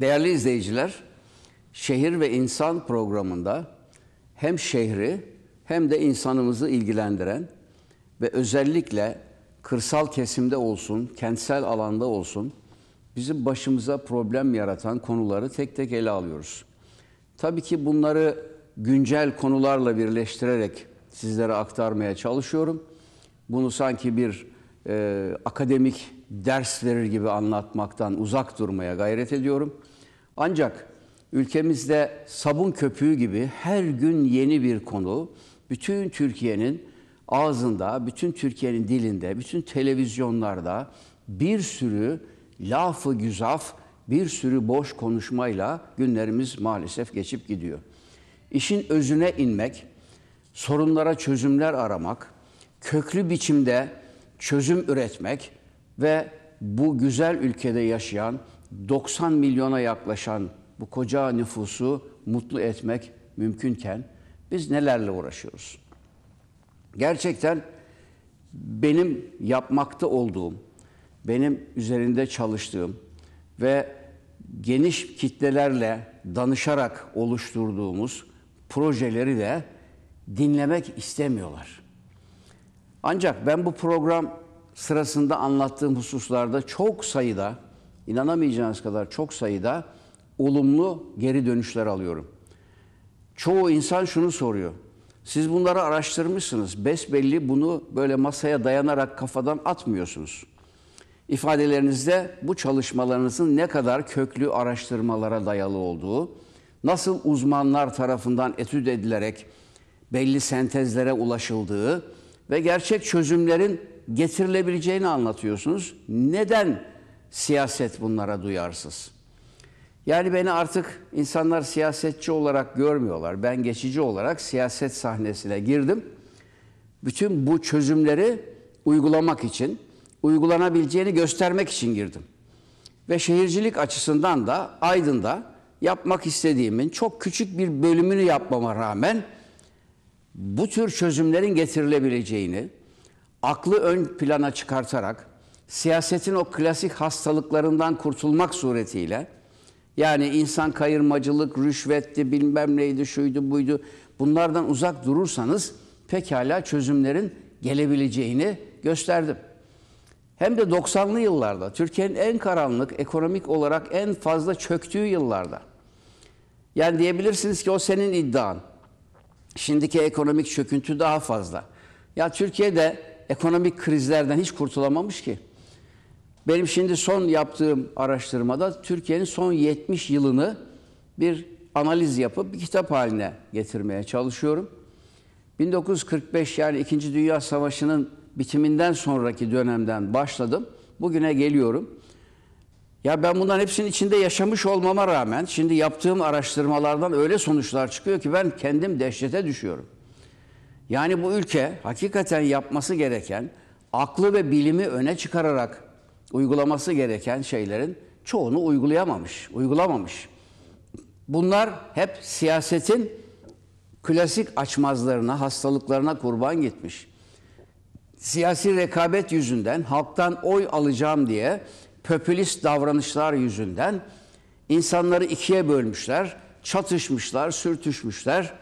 Değerli izleyiciler, Şehir ve insan programında hem şehri hem de insanımızı ilgilendiren ve özellikle kırsal kesimde olsun, kentsel alanda olsun bizim başımıza problem yaratan konuları tek tek ele alıyoruz. Tabii ki bunları güncel konularla birleştirerek sizlere aktarmaya çalışıyorum. Bunu sanki bir e, akademik ders verir gibi anlatmaktan uzak durmaya gayret ediyorum. Ancak ülkemizde sabun köpüğü gibi her gün yeni bir konu bütün Türkiye'nin ağzında, bütün Türkiye'nin dilinde, bütün televizyonlarda bir sürü lafı güzaf, bir sürü boş konuşmayla günlerimiz maalesef geçip gidiyor. İşin özüne inmek, sorunlara çözümler aramak, köklü biçimde çözüm üretmek ve bu güzel ülkede yaşayan 90 milyona yaklaşan bu koca nüfusu mutlu etmek mümkünken biz nelerle uğraşıyoruz? Gerçekten benim yapmakta olduğum, benim üzerinde çalıştığım ve geniş kitlelerle danışarak oluşturduğumuz projeleri de dinlemek istemiyorlar. Ancak ben bu program sırasında anlattığım hususlarda çok sayıda inanamayacağınız kadar çok sayıda olumlu geri dönüşler alıyorum. Çoğu insan şunu soruyor. Siz bunları araştırmışsınız. Besbelli bunu böyle masaya dayanarak kafadan atmıyorsunuz. İfadelerinizde bu çalışmalarınızın ne kadar köklü araştırmalara dayalı olduğu, nasıl uzmanlar tarafından etüt edilerek belli sentezlere ulaşıldığı ve gerçek çözümlerin getirilebileceğini anlatıyorsunuz. Neden siyaset bunlara duyarsız. Yani beni artık insanlar siyasetçi olarak görmüyorlar. Ben geçici olarak siyaset sahnesine girdim. Bütün bu çözümleri uygulamak için, uygulanabileceğini göstermek için girdim. Ve şehircilik açısından da Aydın'da yapmak istediğimin çok küçük bir bölümünü yapmama rağmen bu tür çözümlerin getirilebileceğini, aklı ön plana çıkartarak siyasetin o klasik hastalıklarından kurtulmak suretiyle yani insan kayırmacılık, rüşvetti, bilmem neydi, şuydu, buydu bunlardan uzak durursanız pekala çözümlerin gelebileceğini gösterdim. Hem de 90'lı yıllarda Türkiye'nin en karanlık, ekonomik olarak en fazla çöktüğü yıllarda. Yani diyebilirsiniz ki o senin iddian. Şimdiki ekonomik çöküntü daha fazla. Ya Türkiye'de ekonomik krizlerden hiç kurtulamamış ki. Benim şimdi son yaptığım araştırmada Türkiye'nin son 70 yılını bir analiz yapıp bir kitap haline getirmeye çalışıyorum. 1945 yani 2. Dünya Savaşı'nın bitiminden sonraki dönemden başladım. Bugüne geliyorum. Ya ben bunların hepsinin içinde yaşamış olmama rağmen şimdi yaptığım araştırmalardan öyle sonuçlar çıkıyor ki ben kendim dehşete düşüyorum. Yani bu ülke hakikaten yapması gereken aklı ve bilimi öne çıkararak uygulaması gereken şeylerin çoğunu uygulayamamış, uygulamamış. Bunlar hep siyasetin klasik açmazlarına, hastalıklarına kurban gitmiş. Siyasi rekabet yüzünden, halktan oy alacağım diye popülist davranışlar yüzünden insanları ikiye bölmüşler, çatışmışlar, sürtüşmüşler.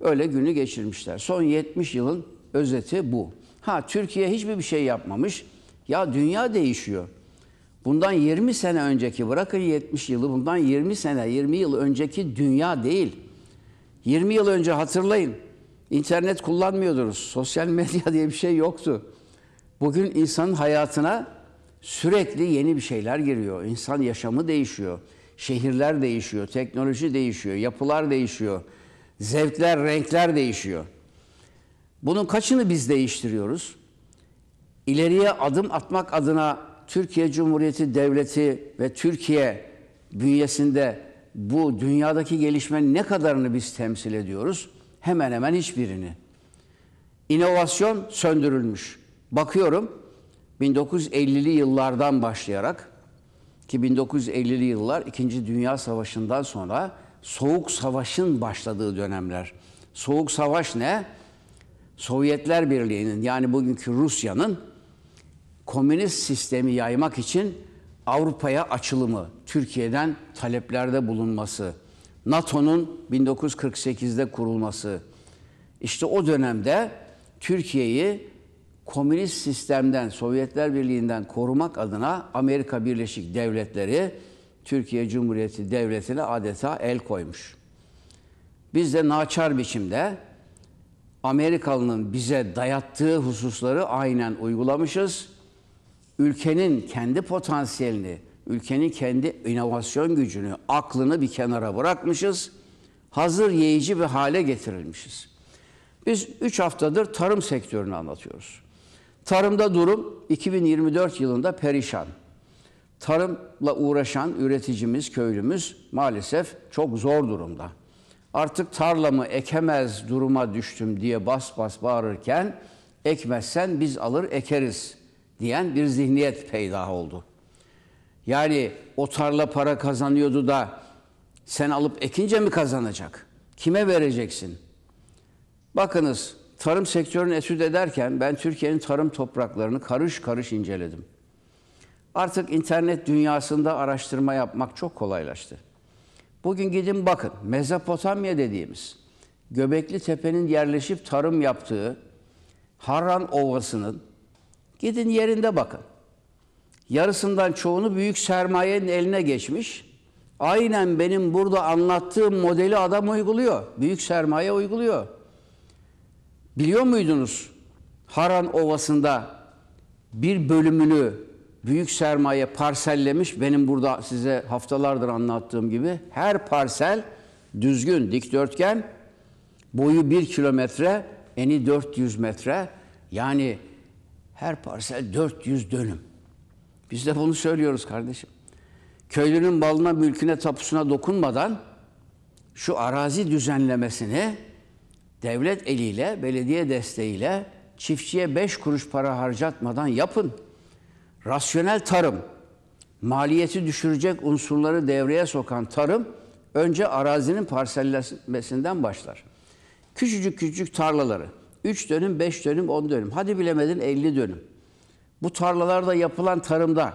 Öyle günü geçirmişler. Son 70 yılın özeti bu. Ha Türkiye hiçbir bir şey yapmamış. Ya dünya değişiyor. Bundan 20 sene önceki bırakın 70 yılı bundan 20 sene 20 yıl önceki dünya değil. 20 yıl önce hatırlayın internet kullanmıyordunuz. Sosyal medya diye bir şey yoktu. Bugün insanın hayatına sürekli yeni bir şeyler giriyor. İnsan yaşamı değişiyor. Şehirler değişiyor, teknoloji değişiyor, yapılar değişiyor. Zevkler, renkler değişiyor. Bunun kaçını biz değiştiriyoruz? ileriye adım atmak adına Türkiye Cumhuriyeti Devleti ve Türkiye bünyesinde bu dünyadaki gelişmenin ne kadarını biz temsil ediyoruz? Hemen hemen hiçbirini. İnovasyon söndürülmüş. Bakıyorum 1950'li yıllardan başlayarak ki 1950'li yıllar 2. Dünya Savaşı'ndan sonra Soğuk Savaş'ın başladığı dönemler. Soğuk Savaş ne? Sovyetler Birliği'nin yani bugünkü Rusya'nın komünist sistemi yaymak için Avrupa'ya açılımı, Türkiye'den taleplerde bulunması, NATO'nun 1948'de kurulması. İşte o dönemde Türkiye'yi komünist sistemden, Sovyetler Birliği'nden korumak adına Amerika Birleşik Devletleri Türkiye Cumhuriyeti Devleti'ne adeta el koymuş. Biz de naçar biçimde Amerikalı'nın bize dayattığı hususları aynen uygulamışız ülkenin kendi potansiyelini, ülkenin kendi inovasyon gücünü, aklını bir kenara bırakmışız. Hazır yiyici bir hale getirilmişiz. Biz 3 haftadır tarım sektörünü anlatıyoruz. Tarımda durum 2024 yılında perişan. Tarımla uğraşan üreticimiz, köylümüz maalesef çok zor durumda. Artık tarlamı ekemez duruma düştüm diye bas bas bağırırken ekmezsen biz alır ekeriz diyen bir zihniyet peydah oldu. Yani o tarla para kazanıyordu da sen alıp ekince mi kazanacak? Kime vereceksin? Bakınız tarım sektörünü etüt ederken ben Türkiye'nin tarım topraklarını karış karış inceledim. Artık internet dünyasında araştırma yapmak çok kolaylaştı. Bugün gidin bakın Mezopotamya dediğimiz Göbekli Tepe'nin yerleşip tarım yaptığı Harran Ovası'nın Gidin yerinde bakın. Yarısından çoğunu büyük sermayenin eline geçmiş. Aynen benim burada anlattığım modeli adam uyguluyor. Büyük sermaye uyguluyor. Biliyor muydunuz? Haran Ovası'nda bir bölümünü büyük sermaye parsellemiş. Benim burada size haftalardır anlattığım gibi her parsel düzgün, dikdörtgen, boyu bir kilometre, eni 400 metre. Yani her parsel 400 dönüm. Biz de bunu söylüyoruz kardeşim. Köylünün balına, mülküne, tapusuna dokunmadan şu arazi düzenlemesini devlet eliyle, belediye desteğiyle çiftçiye 5 kuruş para harcatmadan yapın. Rasyonel tarım, maliyeti düşürecek unsurları devreye sokan tarım önce arazinin parsellemesinden başlar. Küçücük küçücük tarlaları 3 dönüm, 5 dönüm, 10 dönüm. Hadi bilemedin 50 dönüm. Bu tarlalarda yapılan tarımda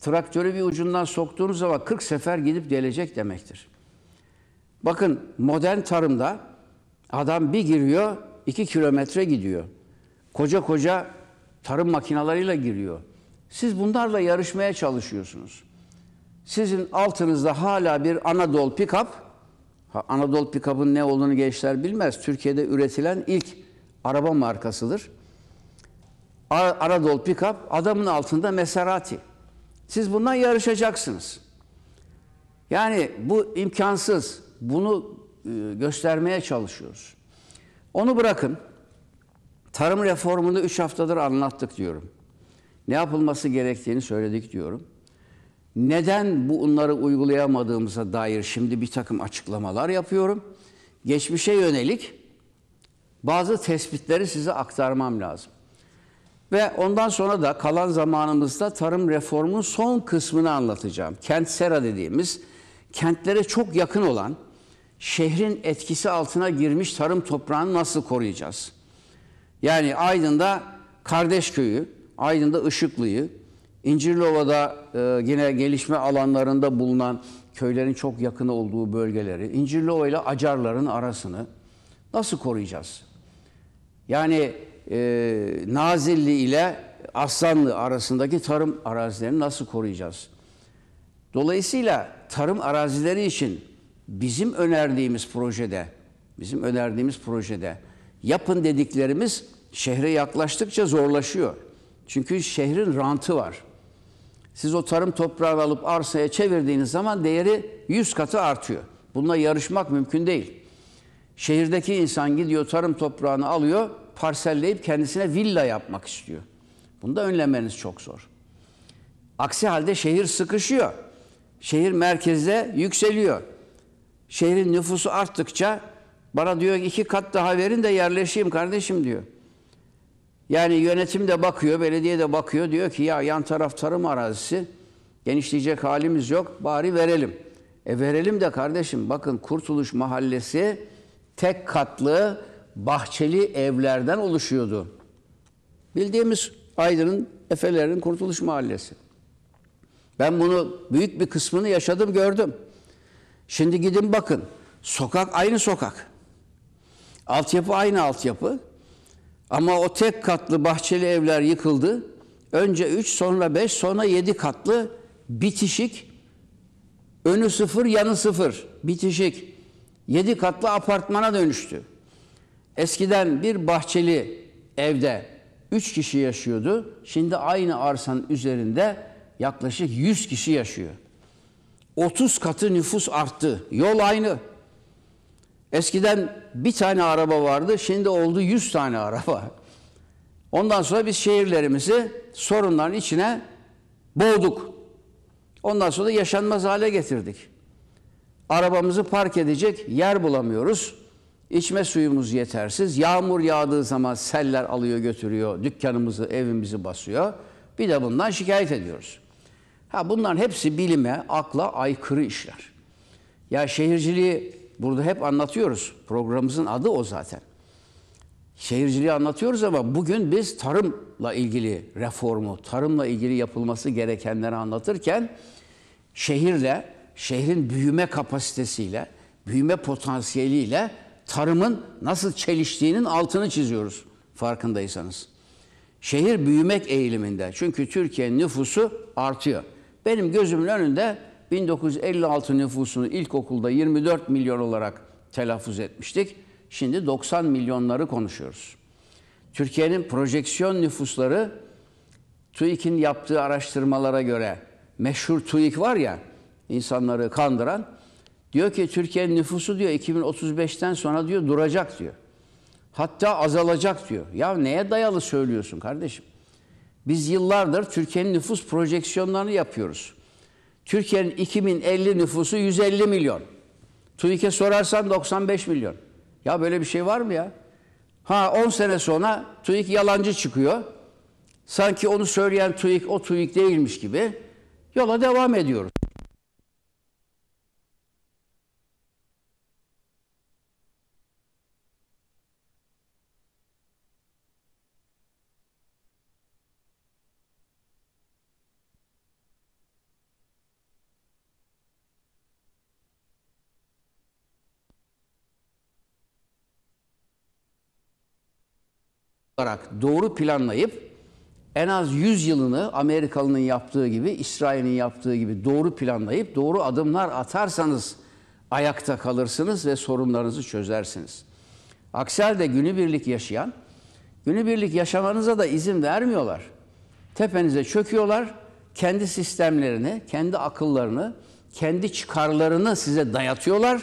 traktörü bir ucundan soktuğunuz zaman 40 sefer gidip gelecek demektir. Bakın modern tarımda adam bir giriyor 2 kilometre gidiyor. Koca koca tarım makinalarıyla giriyor. Siz bunlarla yarışmaya çalışıyorsunuz. Sizin altınızda hala bir Anadolu pikap, Anadolu pikabın ne olduğunu gençler bilmez. Türkiye'de üretilen ilk araba markasıdır. Aradol pickup adamın altında Maserati. Siz bundan yarışacaksınız. Yani bu imkansız. Bunu e, göstermeye çalışıyoruz. Onu bırakın. Tarım reformunu 3 haftadır anlattık diyorum. Ne yapılması gerektiğini söyledik diyorum. Neden bu bunları uygulayamadığımıza dair şimdi bir takım açıklamalar yapıyorum. Geçmişe yönelik bazı tespitleri size aktarmam lazım. Ve ondan sonra da kalan zamanımızda tarım reformunun son kısmını anlatacağım. Kent sera dediğimiz kentlere çok yakın olan şehrin etkisi altına girmiş tarım toprağını nasıl koruyacağız? Yani Aydın'da kardeş köyü, Aydın'da Işıklı'yı, İncirlova'da e, yine gelişme alanlarında bulunan köylerin çok yakın olduğu bölgeleri, İncirlova ile Acarların arasını nasıl koruyacağız? Yani e, Nazilli ile Aslanlı arasındaki tarım arazilerini nasıl koruyacağız? Dolayısıyla tarım arazileri için bizim önerdiğimiz projede, bizim önerdiğimiz projede yapın dediklerimiz şehre yaklaştıkça zorlaşıyor. Çünkü şehrin rantı var. Siz o tarım toprağını alıp arsaya çevirdiğiniz zaman değeri 100 katı artıyor. Bununla yarışmak mümkün değil. Şehirdeki insan gidiyor tarım toprağını alıyor, parselleyip kendisine villa yapmak istiyor. Bunu da önlemeniz çok zor. Aksi halde şehir sıkışıyor. Şehir merkezde yükseliyor. Şehrin nüfusu arttıkça bana diyor iki kat daha verin de yerleşeyim kardeşim diyor. Yani yönetim de bakıyor, belediye de bakıyor. Diyor ki ya yan taraf tarım arazisi genişleyecek halimiz yok bari verelim. E verelim de kardeşim bakın Kurtuluş Mahallesi tek katlı bahçeli evlerden oluşuyordu. Bildiğimiz Aydın'ın, Efe'lerin Kurtuluş Mahallesi. Ben bunu büyük bir kısmını yaşadım, gördüm. Şimdi gidin bakın. Sokak aynı sokak. Altyapı aynı altyapı. Ama o tek katlı bahçeli evler yıkıldı. Önce 3, sonra 5, sonra 7 katlı bitişik. Önü sıfır, yanı sıfır. Bitişik yedi katlı apartmana dönüştü. Eskiden bir bahçeli evde üç kişi yaşıyordu. Şimdi aynı arsanın üzerinde yaklaşık 100 kişi yaşıyor. 30 katı nüfus arttı. Yol aynı. Eskiden bir tane araba vardı. Şimdi oldu 100 tane araba. Ondan sonra biz şehirlerimizi sorunların içine boğduk. Ondan sonra da yaşanmaz hale getirdik. Arabamızı park edecek yer bulamıyoruz. İçme suyumuz yetersiz. Yağmur yağdığı zaman seller alıyor götürüyor. Dükkanımızı, evimizi basıyor. Bir de bundan şikayet ediyoruz. Ha bunların hepsi bilime, akla aykırı işler. Ya şehirciliği burada hep anlatıyoruz. Programımızın adı o zaten. Şehirciliği anlatıyoruz ama bugün biz tarımla ilgili reformu, tarımla ilgili yapılması gerekenleri anlatırken şehirle şehrin büyüme kapasitesiyle, büyüme potansiyeliyle tarımın nasıl çeliştiğinin altını çiziyoruz farkındaysanız. Şehir büyümek eğiliminde. Çünkü Türkiye'nin nüfusu artıyor. Benim gözümün önünde 1956 nüfusunu ilkokulda 24 milyon olarak telaffuz etmiştik. Şimdi 90 milyonları konuşuyoruz. Türkiye'nin projeksiyon nüfusları TÜİK'in yaptığı araştırmalara göre meşhur TÜİK var ya insanları kandıran diyor ki Türkiye'nin nüfusu diyor 2035'ten sonra diyor duracak diyor. Hatta azalacak diyor. Ya neye dayalı söylüyorsun kardeşim? Biz yıllardır Türkiye'nin nüfus projeksiyonlarını yapıyoruz. Türkiye'nin 2050 nüfusu 150 milyon. TÜİK'e sorarsan 95 milyon. Ya böyle bir şey var mı ya? Ha 10 sene sonra TÜİK yalancı çıkıyor. Sanki onu söyleyen TÜİK o TÜİK değilmiş gibi yola devam ediyoruz. olarak doğru planlayıp en az 100 yılını Amerikalı'nın yaptığı gibi, İsrail'in yaptığı gibi doğru planlayıp doğru adımlar atarsanız ayakta kalırsınız ve sorunlarınızı çözersiniz. Aksi halde günübirlik yaşayan, günübirlik yaşamanıza da izin vermiyorlar. Tepenize çöküyorlar, kendi sistemlerini, kendi akıllarını, kendi çıkarlarını size dayatıyorlar.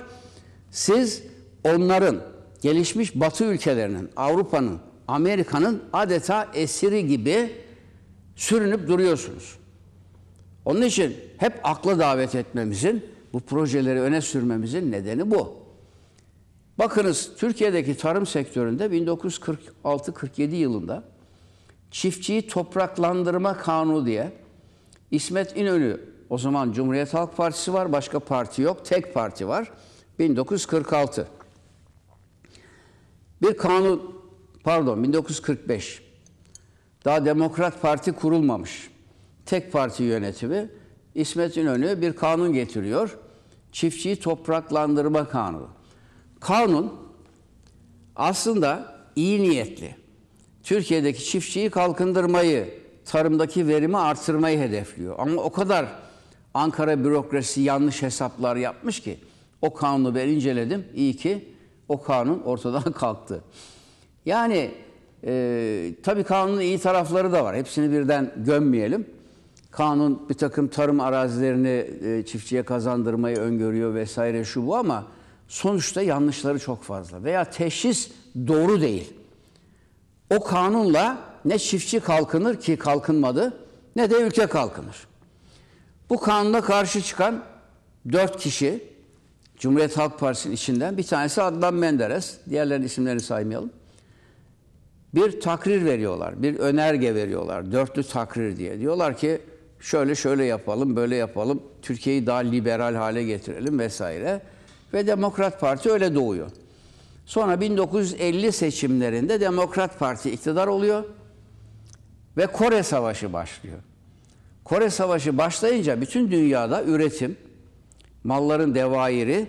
Siz onların, gelişmiş Batı ülkelerinin, Avrupa'nın, Amerika'nın adeta esiri gibi sürünüp duruyorsunuz. Onun için hep akla davet etmemizin, bu projeleri öne sürmemizin nedeni bu. Bakınız Türkiye'deki tarım sektöründe 1946-47 yılında çiftçiyi topraklandırma kanunu diye İsmet İnönü o zaman Cumhuriyet Halk Partisi var, başka parti yok, tek parti var. 1946. Bir kanun pardon 1945. Daha Demokrat Parti kurulmamış. Tek parti yönetimi İsmet İnönü bir kanun getiriyor. Çiftçiyi topraklandırma kanunu. Kanun aslında iyi niyetli. Türkiye'deki çiftçiyi kalkındırmayı, tarımdaki verimi artırmayı hedefliyor. Ama o kadar Ankara bürokrasi yanlış hesaplar yapmış ki o kanunu ben inceledim. İyi ki o kanun ortadan kalktı. Yani e, tabii kanunun iyi tarafları da var. Hepsini birden gömmeyelim. Kanun bir takım tarım arazilerini e, çiftçiye kazandırmayı öngörüyor vesaire şu bu ama sonuçta yanlışları çok fazla. Veya teşhis doğru değil. O kanunla ne çiftçi kalkınır ki kalkınmadı ne de ülke kalkınır. Bu kanuna karşı çıkan dört kişi Cumhuriyet Halk Partisi'nin içinden bir tanesi Adnan Menderes. Diğerlerinin isimlerini saymayalım bir takrir veriyorlar, bir önerge veriyorlar. Dörtlü takrir diye. Diyorlar ki şöyle şöyle yapalım, böyle yapalım, Türkiye'yi daha liberal hale getirelim vesaire. Ve Demokrat Parti öyle doğuyor. Sonra 1950 seçimlerinde Demokrat Parti iktidar oluyor ve Kore Savaşı başlıyor. Kore Savaşı başlayınca bütün dünyada üretim, malların devairi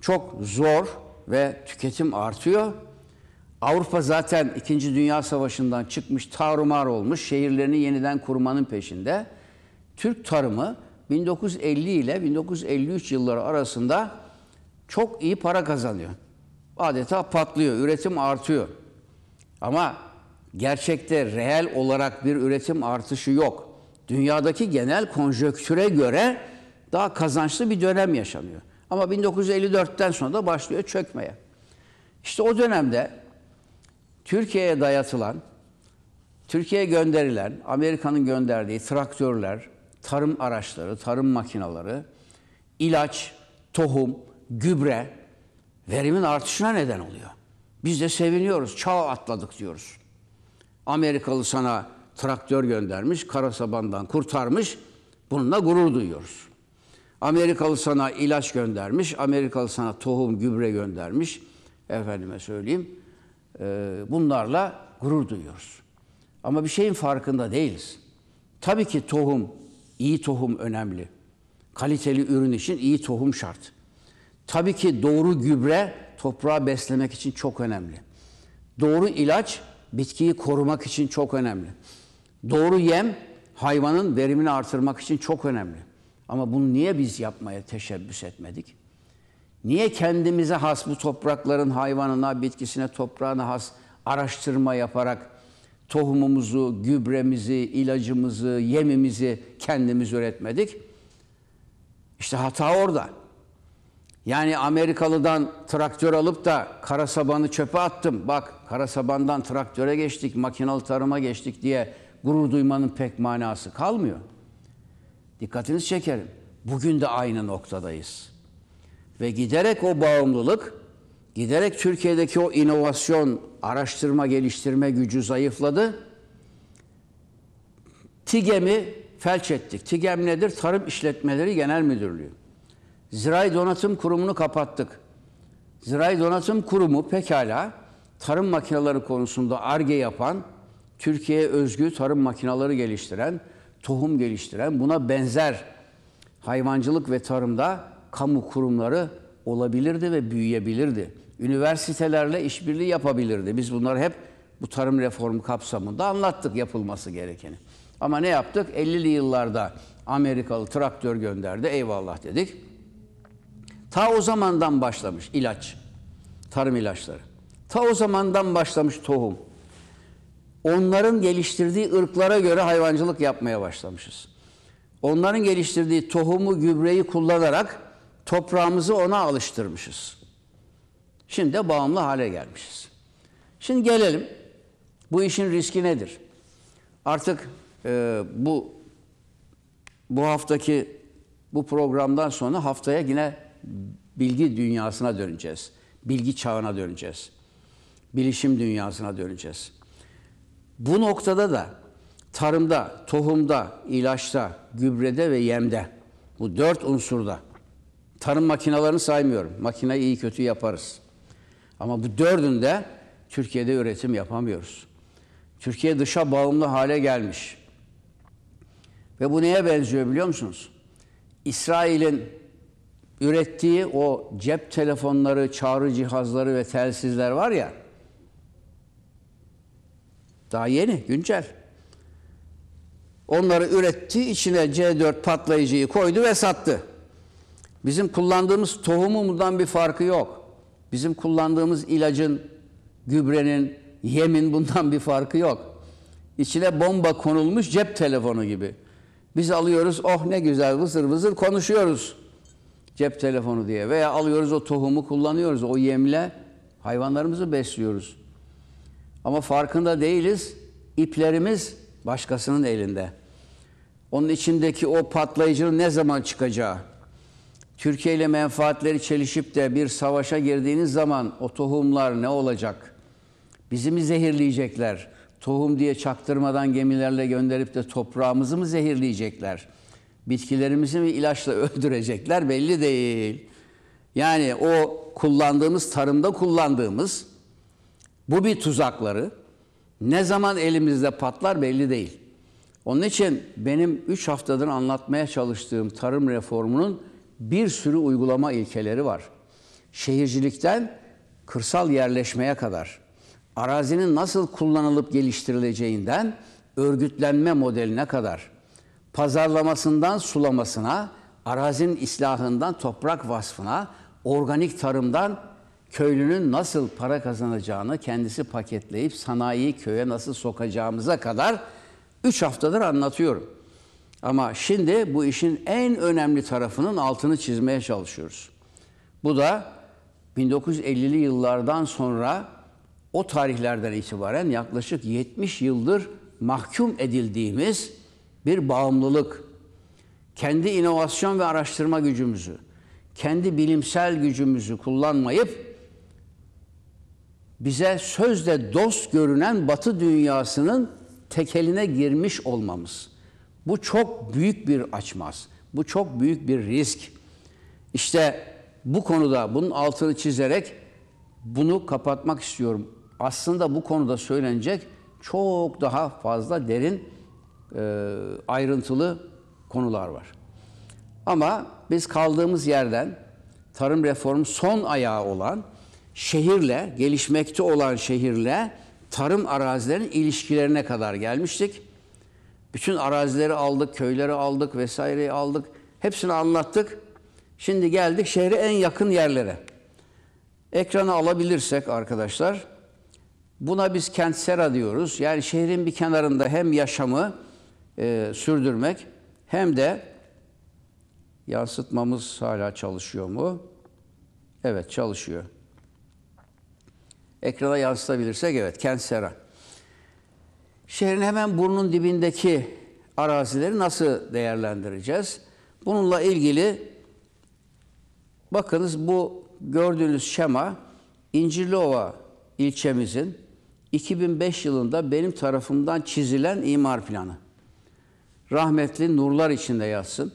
çok zor ve tüketim artıyor. Avrupa zaten 2. Dünya Savaşı'ndan çıkmış, tarumar olmuş, şehirlerini yeniden kurmanın peşinde. Türk tarımı 1950 ile 1953 yılları arasında çok iyi para kazanıyor. Adeta patlıyor, üretim artıyor. Ama gerçekte reel olarak bir üretim artışı yok. Dünyadaki genel konjöktüre göre daha kazançlı bir dönem yaşanıyor. Ama 1954'ten sonra da başlıyor çökmeye. İşte o dönemde Türkiye'ye dayatılan, Türkiye'ye gönderilen, Amerika'nın gönderdiği traktörler, tarım araçları, tarım makineleri, ilaç, tohum, gübre verimin artışına neden oluyor. Biz de seviniyoruz, çağ atladık diyoruz. Amerikalı sana traktör göndermiş, Karasabandan kurtarmış, bununla gurur duyuyoruz. Amerikalı sana ilaç göndermiş, Amerikalı sana tohum, gübre göndermiş, efendime söyleyeyim, ee, bunlarla gurur duyuyoruz. Ama bir şeyin farkında değiliz. Tabii ki tohum, iyi tohum önemli. Kaliteli ürün için iyi tohum şart. Tabii ki doğru gübre toprağı beslemek için çok önemli. Doğru ilaç bitkiyi korumak için çok önemli. Doğru yem hayvanın verimini artırmak için çok önemli. Ama bunu niye biz yapmaya teşebbüs etmedik? Niye kendimize has bu toprakların hayvanına, bitkisine, toprağına has araştırma yaparak tohumumuzu, gübremizi, ilacımızı, yemimizi kendimiz üretmedik? İşte hata orada. Yani Amerikalı'dan traktör alıp da karasabanı çöpe attım. Bak karasabandan traktöre geçtik, makinalı tarıma geçtik diye gurur duymanın pek manası kalmıyor. Dikkatinizi çekerim. Bugün de aynı noktadayız. Ve giderek o bağımlılık, giderek Türkiye'deki o inovasyon, araştırma, geliştirme gücü zayıfladı. TİGEM'i felç ettik. TİGEM nedir? Tarım İşletmeleri Genel Müdürlüğü. Zirai Donatım Kurumu'nu kapattık. Zirai Donatım Kurumu pekala tarım makineleri konusunda ARGE yapan, Türkiye'ye özgü tarım makineleri geliştiren, tohum geliştiren, buna benzer hayvancılık ve tarımda kamu kurumları olabilirdi ve büyüyebilirdi. Üniversitelerle işbirliği yapabilirdi. Biz bunları hep bu tarım reformu kapsamında anlattık yapılması gerekeni. Ama ne yaptık? 50'li yıllarda Amerikalı traktör gönderdi. Eyvallah dedik. Ta o zamandan başlamış ilaç, tarım ilaçları. Ta o zamandan başlamış tohum. Onların geliştirdiği ırklara göre hayvancılık yapmaya başlamışız. Onların geliştirdiği tohumu, gübreyi kullanarak toprağımızı ona alıştırmışız. Şimdi de bağımlı hale gelmişiz. Şimdi gelelim bu işin riski nedir? Artık e, bu bu haftaki bu programdan sonra haftaya yine bilgi dünyasına döneceğiz. Bilgi çağına döneceğiz. Bilişim dünyasına döneceğiz. Bu noktada da tarımda, tohumda, ilaçta, gübrede ve yemde bu dört unsurda Tarım makinalarını saymıyorum. Makine iyi kötü yaparız. Ama bu dördünde Türkiye'de üretim yapamıyoruz. Türkiye dışa bağımlı hale gelmiş. Ve bu neye benziyor biliyor musunuz? İsrail'in ürettiği o cep telefonları, çağrı cihazları ve telsizler var ya. Daha yeni, güncel. Onları üretti, içine C4 patlayıcıyı koydu ve sattı. Bizim kullandığımız tohumundan bir farkı yok. Bizim kullandığımız ilacın, gübrenin, yemin bundan bir farkı yok. İçine bomba konulmuş cep telefonu gibi. Biz alıyoruz oh ne güzel vızır vızır konuşuyoruz cep telefonu diye. Veya alıyoruz o tohumu kullanıyoruz o yemle hayvanlarımızı besliyoruz. Ama farkında değiliz iplerimiz başkasının elinde. Onun içindeki o patlayıcının ne zaman çıkacağı, Türkiye ile menfaatleri çelişip de bir savaşa girdiğiniz zaman o tohumlar ne olacak? Bizi mi zehirleyecekler? Tohum diye çaktırmadan gemilerle gönderip de toprağımızı mı zehirleyecekler? Bitkilerimizi mi ilaçla öldürecekler belli değil. Yani o kullandığımız, tarımda kullandığımız bu bir tuzakları ne zaman elimizde patlar belli değil. Onun için benim 3 haftadır anlatmaya çalıştığım tarım reformunun bir sürü uygulama ilkeleri var. Şehircilikten kırsal yerleşmeye kadar arazinin nasıl kullanılıp geliştirileceğinden örgütlenme modeline kadar pazarlamasından sulamasına, arazinin islahından toprak vasfına, organik tarımdan köylünün nasıl para kazanacağını kendisi paketleyip sanayiyi köye nasıl sokacağımıza kadar 3 haftadır anlatıyorum. Ama şimdi bu işin en önemli tarafının altını çizmeye çalışıyoruz. Bu da 1950'li yıllardan sonra o tarihlerden itibaren yaklaşık 70 yıldır mahkum edildiğimiz bir bağımlılık. Kendi inovasyon ve araştırma gücümüzü, kendi bilimsel gücümüzü kullanmayıp bize sözde dost görünen Batı dünyasının tekeline girmiş olmamız. Bu çok büyük bir açmaz. Bu çok büyük bir risk. İşte bu konuda bunun altını çizerek bunu kapatmak istiyorum. Aslında bu konuda söylenecek çok daha fazla derin e, ayrıntılı konular var. Ama biz kaldığımız yerden tarım reformu son ayağı olan şehirle, gelişmekte olan şehirle tarım arazilerinin ilişkilerine kadar gelmiştik. Bütün arazileri aldık, köyleri aldık vesaireyi aldık. Hepsini anlattık. Şimdi geldik şehre en yakın yerlere. Ekranı alabilirsek arkadaşlar buna biz kentsera diyoruz. Yani şehrin bir kenarında hem yaşamı e, sürdürmek hem de yansıtmamız hala çalışıyor mu? Evet çalışıyor. Ekrana yansıtabilirsek evet kentsera. Şehrin hemen burnun dibindeki arazileri nasıl değerlendireceğiz? Bununla ilgili bakınız bu gördüğünüz şema İncirliova ilçemizin 2005 yılında benim tarafımdan çizilen imar planı. Rahmetli nurlar içinde yatsın.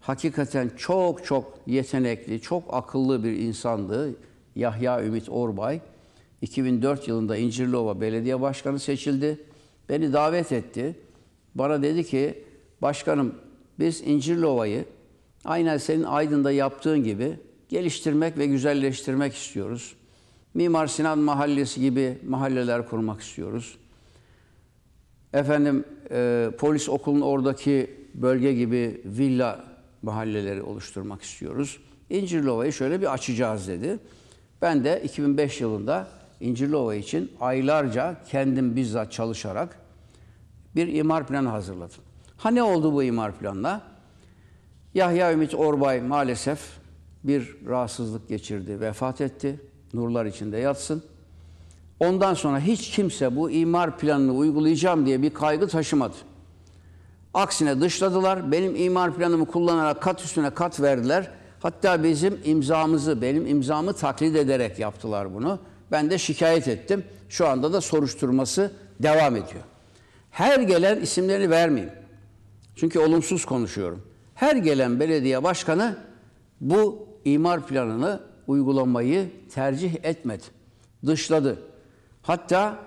Hakikaten çok çok yetenekli, çok akıllı bir insandı Yahya Ümit Orbay. 2004 yılında İncirliova Belediye Başkanı seçildi beni davet etti. Bana dedi ki başkanım biz İncirlova'yı aynen senin Aydın'da yaptığın gibi geliştirmek ve güzelleştirmek istiyoruz. Mimar Sinan Mahallesi gibi mahalleler kurmak istiyoruz. Efendim e, polis okulun oradaki bölge gibi villa mahalleleri oluşturmak istiyoruz. İncirlova'yı şöyle bir açacağız dedi. Ben de 2005 yılında İncirlova için aylarca kendim bizzat çalışarak bir imar planı hazırladım. Ha ne oldu bu imar planla? Yahya Ümit Orbay maalesef bir rahatsızlık geçirdi, vefat etti. Nurlar içinde yatsın. Ondan sonra hiç kimse bu imar planını uygulayacağım diye bir kaygı taşımadı. Aksine dışladılar. Benim imar planımı kullanarak kat üstüne kat verdiler. Hatta bizim imzamızı, benim imzamı taklit ederek yaptılar bunu. Ben de şikayet ettim. Şu anda da soruşturması devam ediyor. Her gelen isimlerini vermeyeyim. Çünkü olumsuz konuşuyorum. Her gelen belediye başkanı bu imar planını uygulamayı tercih etmedi. Dışladı. Hatta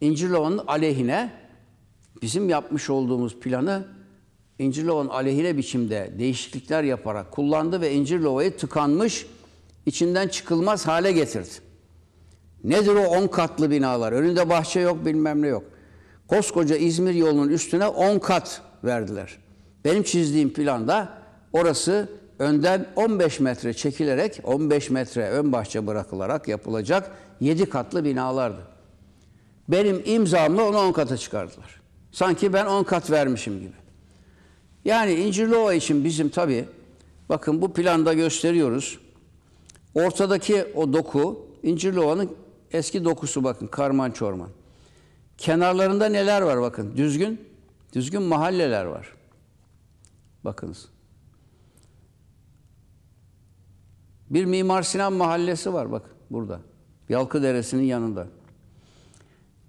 İncirlova'nın aleyhine bizim yapmış olduğumuz planı İncirlova'nın aleyhine biçimde değişiklikler yaparak kullandı ve İncirlova'yı tıkanmış, içinden çıkılmaz hale getirdi. Nedir o on katlı binalar? Önünde bahçe yok bilmem ne yok. Koskoca İzmir yolunun üstüne on kat verdiler. Benim çizdiğim planda orası önden 15 metre çekilerek 15 metre ön bahçe bırakılarak yapılacak 7 katlı binalardı. Benim imzamla onu 10 kata çıkardılar. Sanki ben 10 kat vermişim gibi. Yani İncirlova için bizim tabi bakın bu planda gösteriyoruz. Ortadaki o doku İncirlova'nın Eski dokusu bakın karman çorman. Kenarlarında neler var bakın düzgün. Düzgün mahalleler var. Bakınız. Bir Mimar Sinan mahallesi var bak burada. Yalkı Deresi'nin yanında.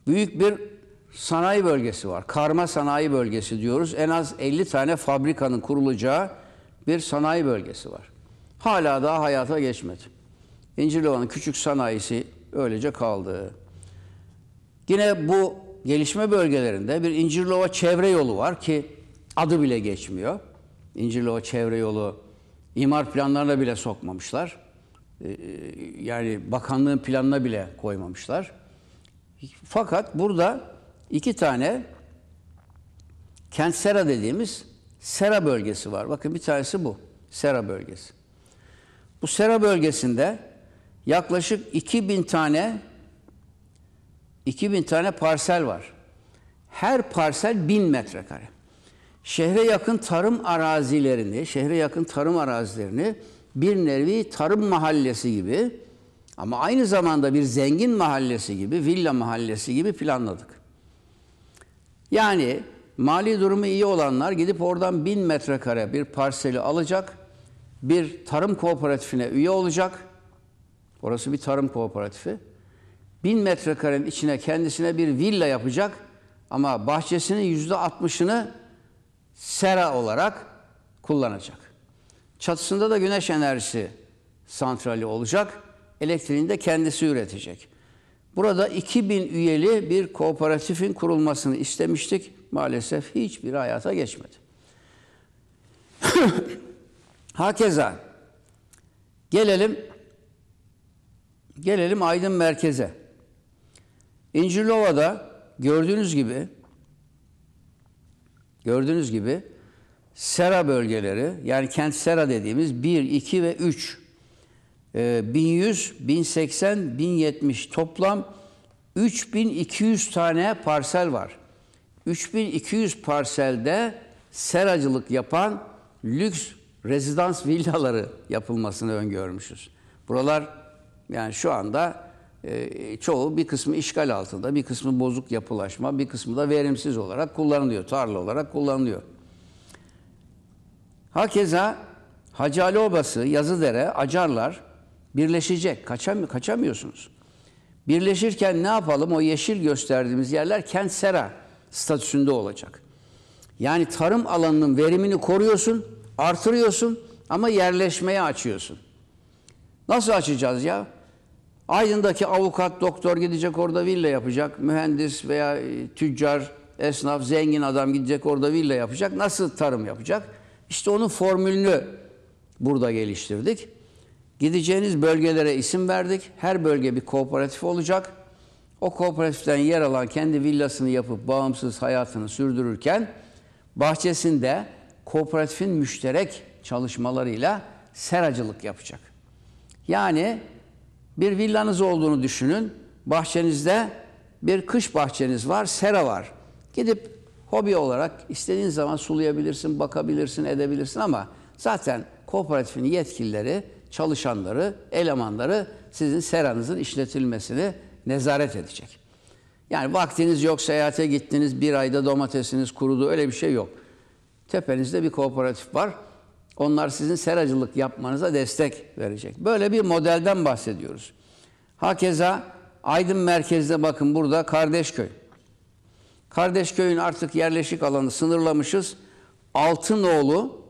Büyük bir sanayi bölgesi var. Karma sanayi bölgesi diyoruz. En az 50 tane fabrikanın kurulacağı bir sanayi bölgesi var. Hala daha hayata geçmedi. İncirlova'nın küçük sanayisi Öylece kaldı. Yine bu gelişme bölgelerinde bir İncirlova çevre yolu var ki adı bile geçmiyor. İncirlova çevre yolu imar planlarına bile sokmamışlar. Ee, e, yani bakanlığın planına bile koymamışlar. Fakat burada iki tane kent sera dediğimiz sera bölgesi var. Bakın bir tanesi bu. Sera bölgesi. Bu sera bölgesinde yaklaşık 2000 tane 2000 tane parsel var. Her parsel 1000 metrekare. Şehre yakın tarım arazilerini, şehre yakın tarım arazilerini bir nevi tarım mahallesi gibi ama aynı zamanda bir zengin mahallesi gibi, villa mahallesi gibi planladık. Yani mali durumu iyi olanlar gidip oradan bin metrekare bir parseli alacak, bir tarım kooperatifine üye olacak Orası bir tarım kooperatifi. Bin metrekarenin içine kendisine bir villa yapacak ama bahçesinin yüzde altmışını sera olarak kullanacak. Çatısında da güneş enerjisi santrali olacak. Elektriğini de kendisi üretecek. Burada 2000 üyeli bir kooperatifin kurulmasını istemiştik. Maalesef hiçbir hayata geçmedi. Hakeza gelelim Gelelim Aydın merkeze. İncirlova'da gördüğünüz gibi gördüğünüz gibi sera bölgeleri yani kent sera dediğimiz 1, 2 ve 3 1100, 1080, 1070 toplam 3200 tane parsel var. 3200 parselde seracılık yapan lüks rezidans villaları yapılmasını öngörmüşüz. Buralar yani şu anda e, çoğu bir kısmı işgal altında, bir kısmı bozuk yapılaşma, bir kısmı da verimsiz olarak kullanılıyor, tarla olarak kullanılıyor. Hakeza Hacı Obası, Yazıdere, Acarlar birleşecek. Kaçam kaçamıyorsunuz. Birleşirken ne yapalım? O yeşil gösterdiğimiz yerler kent sera statüsünde olacak. Yani tarım alanının verimini koruyorsun, artırıyorsun ama yerleşmeye açıyorsun. Nasıl açacağız ya? Aydın'daki avukat, doktor gidecek orada villa yapacak. Mühendis veya e, tüccar, esnaf, zengin adam gidecek orada villa yapacak. Nasıl tarım yapacak? İşte onun formülünü burada geliştirdik. Gideceğiniz bölgelere isim verdik. Her bölge bir kooperatif olacak. O kooperatiften yer alan kendi villasını yapıp bağımsız hayatını sürdürürken bahçesinde kooperatifin müşterek çalışmalarıyla seracılık yapacak. Yani bir villanız olduğunu düşünün. Bahçenizde bir kış bahçeniz var, sera var. Gidip hobi olarak istediğin zaman sulayabilirsin, bakabilirsin, edebilirsin ama zaten kooperatifin yetkilileri, çalışanları, elemanları sizin seranızın işletilmesini nezaret edecek. Yani vaktiniz yok, seyahate gittiniz, bir ayda domatesiniz kurudu, öyle bir şey yok. Tepenizde bir kooperatif var. Onlar sizin seracılık yapmanıza destek verecek. Böyle bir modelden bahsediyoruz. Hakeza Aydın merkezde bakın burada Kardeşköy. Kardeşköy'ün artık yerleşik alanı sınırlamışız. Altınoğlu,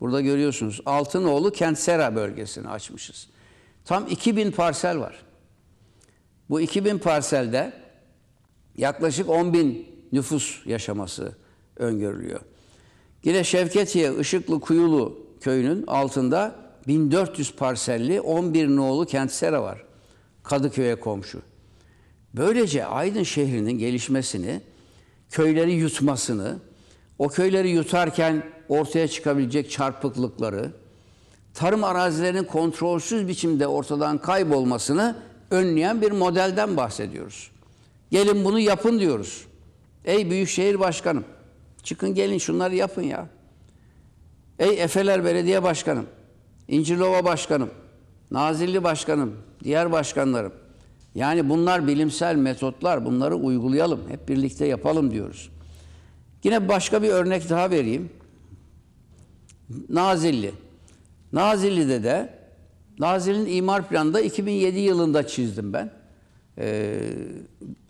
burada görüyorsunuz Altınoğlu Kentsera bölgesini açmışız. Tam 2000 parsel var. Bu 2000 parselde yaklaşık 10 bin nüfus yaşaması öngörülüyor. Yine Şevketiye, Işıklı, Kuyulu, köyünün altında 1400 parselli 11 nolu kentsera var. Kadıköy'e komşu. Böylece Aydın şehrinin gelişmesini, köyleri yutmasını, o köyleri yutarken ortaya çıkabilecek çarpıklıkları, tarım arazilerinin kontrolsüz biçimde ortadan kaybolmasını önleyen bir modelden bahsediyoruz. Gelin bunu yapın diyoruz. Ey Büyükşehir Başkanım, çıkın gelin şunları yapın ya. Ey Efeler Belediye Başkanım, İncirlova Başkanım, Nazilli Başkanım, diğer başkanlarım. Yani bunlar bilimsel metotlar, bunları uygulayalım, hep birlikte yapalım diyoruz. Yine başka bir örnek daha vereyim. Nazilli. Nazilli'de de, Nazilli'nin imar planı da 2007 yılında çizdim ben. Ee,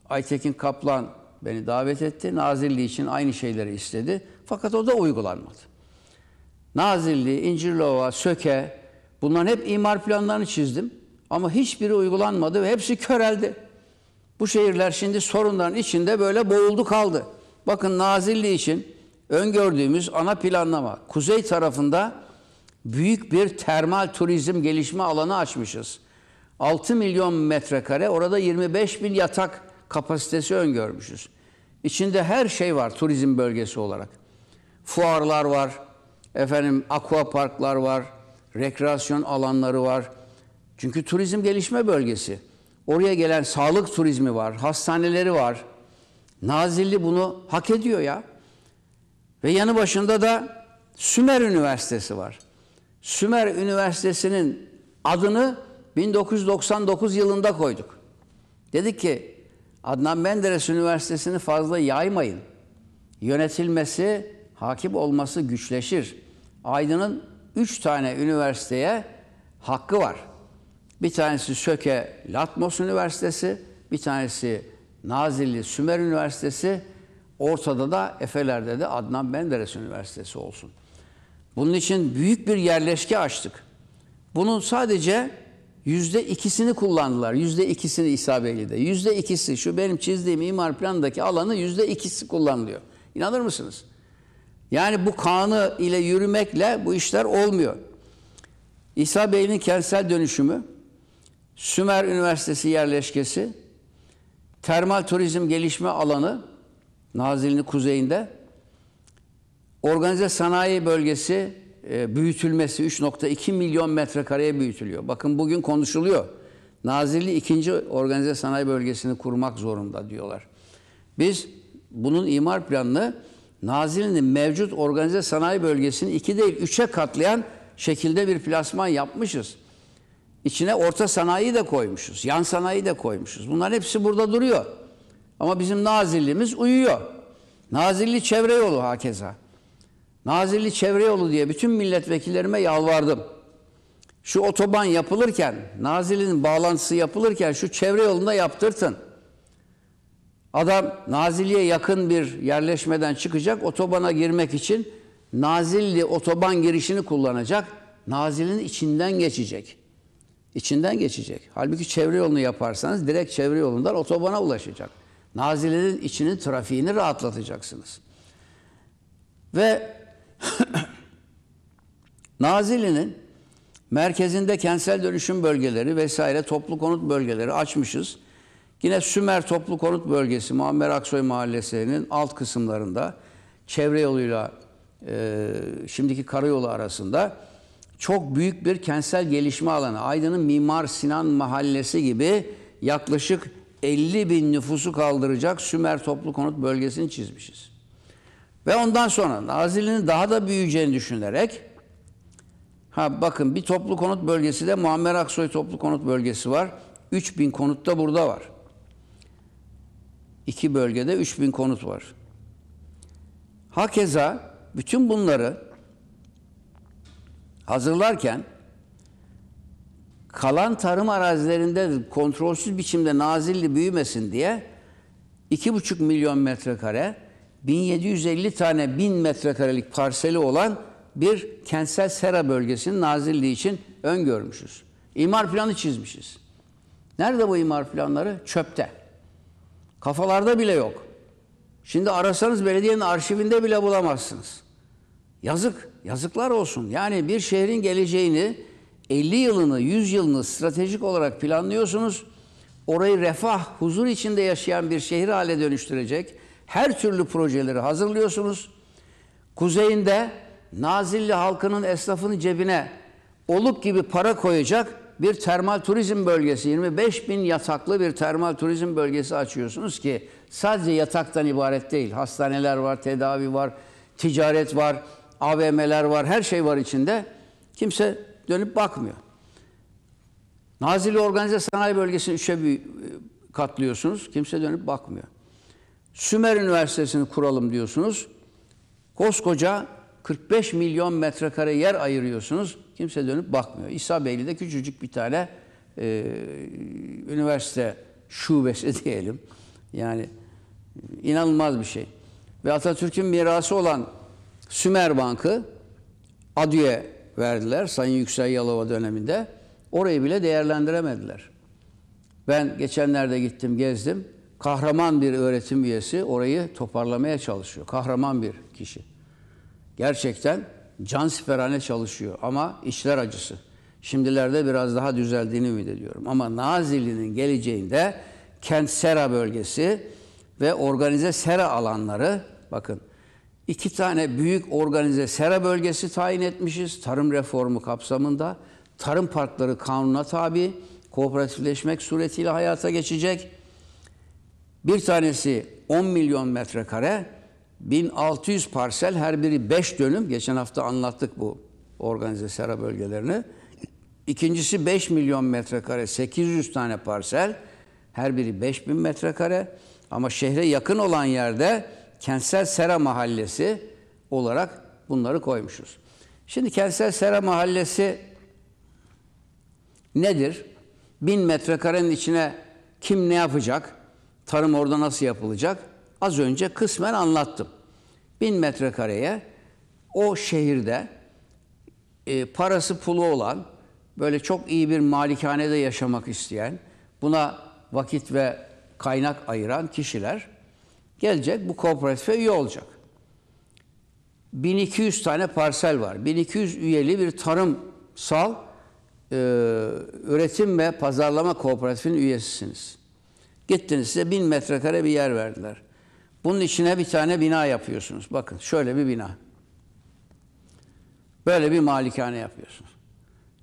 Aytekin Kaplan beni davet etti. Nazilli için aynı şeyleri istedi. Fakat o da uygulanmadı. Nazilli, İncirlova, Söke bunların hep imar planlarını çizdim. Ama hiçbiri uygulanmadı ve hepsi köreldi. Bu şehirler şimdi sorunların içinde böyle boğuldu kaldı. Bakın Nazilli için öngördüğümüz ana planlama. Kuzey tarafında büyük bir termal turizm gelişme alanı açmışız. 6 milyon metrekare orada 25 bin yatak kapasitesi öngörmüşüz. İçinde her şey var turizm bölgesi olarak. Fuarlar var, efendim aqua parklar var, rekreasyon alanları var. Çünkü turizm gelişme bölgesi. Oraya gelen sağlık turizmi var, hastaneleri var. Nazilli bunu hak ediyor ya. Ve yanı başında da Sümer Üniversitesi var. Sümer Üniversitesi'nin adını 1999 yılında koyduk. Dedik ki Adnan Menderes Üniversitesi'ni fazla yaymayın. Yönetilmesi, hakim olması güçleşir. Aydın'ın üç tane üniversiteye hakkı var. Bir tanesi Söke Latmos Üniversitesi, bir tanesi Nazilli Sümer Üniversitesi, ortada da Efeler'de de Adnan Menderes Üniversitesi olsun. Bunun için büyük bir yerleşke açtık. Bunun sadece yüzde ikisini kullandılar. Yüzde ikisini İsa Beyli'de. Yüzde ikisi şu benim çizdiğim imar plandaki alanı yüzde ikisi kullanılıyor. İnanır mısınız? Yani bu kanı ile yürümekle bu işler olmuyor. İsa Bey'in kentsel dönüşümü, Sümer Üniversitesi yerleşkesi, termal turizm gelişme alanı, Nazilli'nin kuzeyinde, organize sanayi bölgesi e, büyütülmesi 3.2 milyon metrekareye büyütülüyor. Bakın bugün konuşuluyor. Nazilli ikinci organize sanayi bölgesini kurmak zorunda diyorlar. Biz bunun imar planını Nazilli'nin mevcut organize sanayi bölgesini iki değil üçe katlayan şekilde bir plasman yapmışız. İçine orta sanayi de koymuşuz, yan sanayi de koymuşuz. Bunların hepsi burada duruyor. Ama bizim Nazilli'miz uyuyor. Nazilli Çevre Yolu hakeza. Nazilli Çevre Yolu diye bütün milletvekillerime yalvardım. Şu otoban yapılırken, Nazilli'nin bağlantısı yapılırken şu çevre yolunda yaptırtın. Adam Nazilli'ye yakın bir yerleşmeden çıkacak. Otobana girmek için Nazilli otoban girişini kullanacak. Nazilli'nin içinden geçecek. İçinden geçecek. Halbuki çevre yolunu yaparsanız direkt çevre yolundan otobana ulaşacak. Nazilli'nin içinin trafiğini rahatlatacaksınız. Ve Nazilli'nin merkezinde kentsel dönüşüm bölgeleri vesaire toplu konut bölgeleri açmışız. Yine Sümer Toplu Konut Bölgesi Muammer Aksoy Mahallesi'nin alt kısımlarında çevre yoluyla e, şimdiki karayolu arasında çok büyük bir kentsel gelişme alanı. Aydın'ın Mimar Sinan Mahallesi gibi yaklaşık 50 bin nüfusu kaldıracak Sümer Toplu Konut Bölgesi'ni çizmişiz. Ve ondan sonra Nazilli'nin daha da büyüyeceğini düşünerek ha bakın bir toplu konut bölgesi de Muammer Aksoy Toplu Konut Bölgesi var. 3000 konut da burada var iki bölgede 3000 konut var. Hakeza bütün bunları hazırlarken kalan tarım arazilerinde kontrolsüz biçimde nazilli büyümesin diye 2,5 milyon metrekare 1750 tane 1000 metrekarelik parseli olan bir kentsel sera bölgesinin nazilliği için öngörmüşüz. İmar planı çizmişiz. Nerede bu imar planları? Çöpte. Kafalarda bile yok. Şimdi arasanız belediyenin arşivinde bile bulamazsınız. Yazık, yazıklar olsun. Yani bir şehrin geleceğini 50 yılını, 100 yılını stratejik olarak planlıyorsunuz. Orayı refah, huzur içinde yaşayan bir şehir hale dönüştürecek her türlü projeleri hazırlıyorsunuz. Kuzeyinde Nazilli halkının esnafının cebine oluk gibi para koyacak bir termal turizm bölgesi 25 bin yataklı bir termal turizm bölgesi açıyorsunuz ki sadece yataktan ibaret değil. Hastaneler var, tedavi var, ticaret var, AVM'ler var, her şey var içinde. Kimse dönüp bakmıyor. Nazilli Organize Sanayi Bölgesi'ni üçe e, katlıyorsunuz. Kimse dönüp bakmıyor. Sümer Üniversitesi'ni kuralım diyorsunuz. Koskoca 45 milyon metrekare yer ayırıyorsunuz. Kimse dönüp bakmıyor. İsa Beyli'de küçücük bir tane e, üniversite şubesi diyelim. Yani e, inanılmaz bir şey. Ve Atatürk'ün mirası olan Sümer Bankı Adü'ye verdiler Sayın Yüksel Yalova döneminde. Orayı bile değerlendiremediler. Ben geçenlerde gittim, gezdim. Kahraman bir öğretim üyesi orayı toparlamaya çalışıyor. Kahraman bir kişi. Gerçekten can siperhane çalışıyor ama işler acısı. Şimdilerde biraz daha düzeldiğini ümit ediyorum. Ama Nazilli'nin geleceğinde kent sera bölgesi ve organize sera alanları bakın iki tane büyük organize sera bölgesi tayin etmişiz tarım reformu kapsamında. Tarım parkları kanuna tabi kooperatifleşmek suretiyle hayata geçecek. Bir tanesi 10 milyon metrekare, 1600 parsel her biri 5 dönüm. Geçen hafta anlattık bu organize sera bölgelerini. İkincisi 5 milyon metrekare 800 tane parsel. Her biri 5000 metrekare. Ama şehre yakın olan yerde kentsel sera mahallesi olarak bunları koymuşuz. Şimdi kentsel sera mahallesi nedir? 1000 metrekarenin içine kim ne yapacak? Tarım orada nasıl yapılacak? az önce kısmen anlattım. Bin metrekareye o şehirde e, parası pulu olan, böyle çok iyi bir malikanede yaşamak isteyen, buna vakit ve kaynak ayıran kişiler gelecek bu kooperatife üye olacak. 1200 tane parsel var. 1200 üyeli bir tarımsal e, üretim ve pazarlama kooperatifinin üyesisiniz. Gittiniz size 1000 metrekare bir yer verdiler. Bunun içine bir tane bina yapıyorsunuz. Bakın şöyle bir bina. Böyle bir malikane yapıyorsunuz.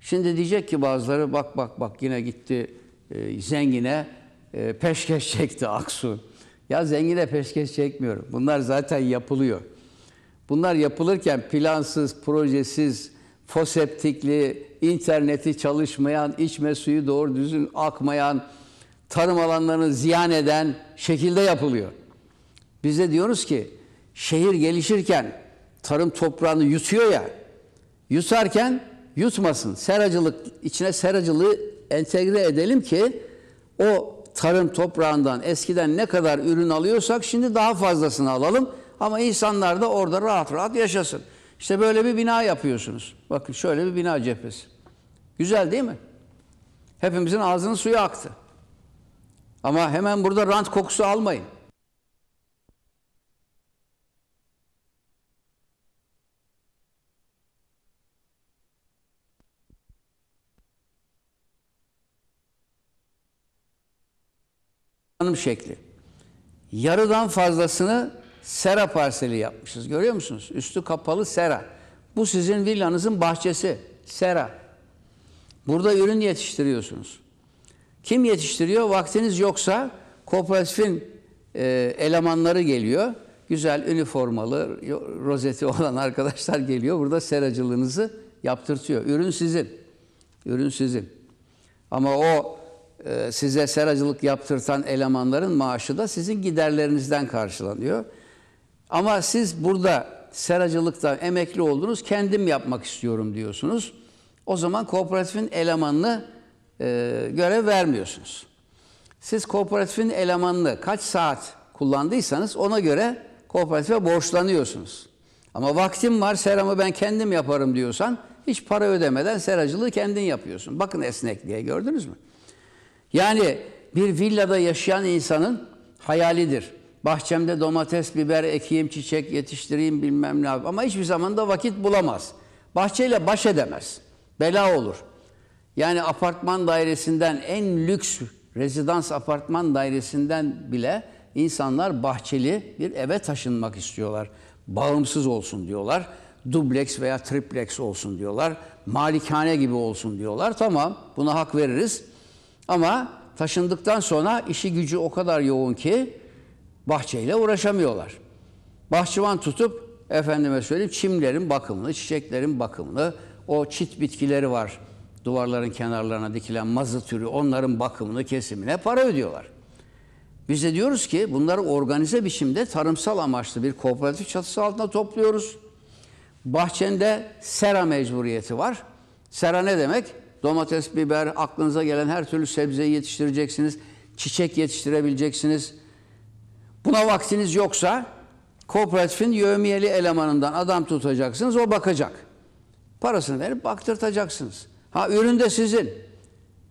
Şimdi diyecek ki bazıları bak bak bak yine gitti e, zengine e, peşkeş çekti Aksu. Ya zengine peşkeş çekmiyorum. Bunlar zaten yapılıyor. Bunlar yapılırken plansız, projesiz, foseptikli, interneti çalışmayan, içme suyu doğru düzgün akmayan, tarım alanlarını ziyan eden şekilde yapılıyor. Biz de diyoruz ki şehir gelişirken tarım toprağını yutuyor ya, yutarken yutmasın. Seracılık içine seracılığı entegre edelim ki o tarım toprağından eskiden ne kadar ürün alıyorsak şimdi daha fazlasını alalım. Ama insanlar da orada rahat rahat yaşasın. İşte böyle bir bina yapıyorsunuz. Bakın şöyle bir bina cephesi. Güzel değil mi? Hepimizin ağzının suyu aktı. Ama hemen burada rant kokusu almayın. şekli. Yarıdan fazlasını sera parseli yapmışız. Görüyor musunuz? Üstü kapalı sera. Bu sizin villanızın bahçesi. Sera. Burada ürün yetiştiriyorsunuz. Kim yetiştiriyor? Vaktiniz yoksa kooperatifin e, elemanları geliyor. Güzel üniformalı, rozeti olan arkadaşlar geliyor. Burada seracılığınızı yaptırtıyor. Ürün sizin. Ürün sizin. Ama o ee, size seracılık yaptırtan elemanların maaşı da sizin giderlerinizden karşılanıyor. Ama siz burada seracılıkta emekli oldunuz, kendim yapmak istiyorum diyorsunuz. O zaman kooperatifin elemanını e, görev vermiyorsunuz. Siz kooperatifin elemanını kaç saat kullandıysanız ona göre kooperatife borçlanıyorsunuz. Ama vaktim var seramı ben kendim yaparım diyorsan hiç para ödemeden seracılığı kendin yapıyorsun. Bakın esnekliğe gördünüz mü? Yani bir villada yaşayan insanın hayalidir. Bahçemde domates, biber ekeyim, çiçek yetiştireyim bilmem ne yapayım. Ama hiçbir zaman da vakit bulamaz. Bahçeyle baş edemez. Bela olur. Yani apartman dairesinden en lüks rezidans apartman dairesinden bile insanlar bahçeli bir eve taşınmak istiyorlar. Bağımsız olsun diyorlar. Dubleks veya tripleks olsun diyorlar. Malikane gibi olsun diyorlar. Tamam buna hak veririz. Ama taşındıktan sonra işi gücü o kadar yoğun ki bahçeyle uğraşamıyorlar. Bahçıvan tutup efendime söyleyeyim çimlerin bakımını, çiçeklerin bakımını, o çit bitkileri var duvarların kenarlarına dikilen mazı türü onların bakımını, kesimine para ödüyorlar. Biz de diyoruz ki bunları organize biçimde tarımsal amaçlı bir kooperatif çatısı altında topluyoruz. Bahçende sera mecburiyeti var. Sera ne demek? domates, biber, aklınıza gelen her türlü sebzeyi yetiştireceksiniz. Çiçek yetiştirebileceksiniz. Buna vaksiniz yoksa kooperatifin yövmiyeli elemanından adam tutacaksınız, o bakacak. Parasını verip baktırtacaksınız. Ha ürün de sizin.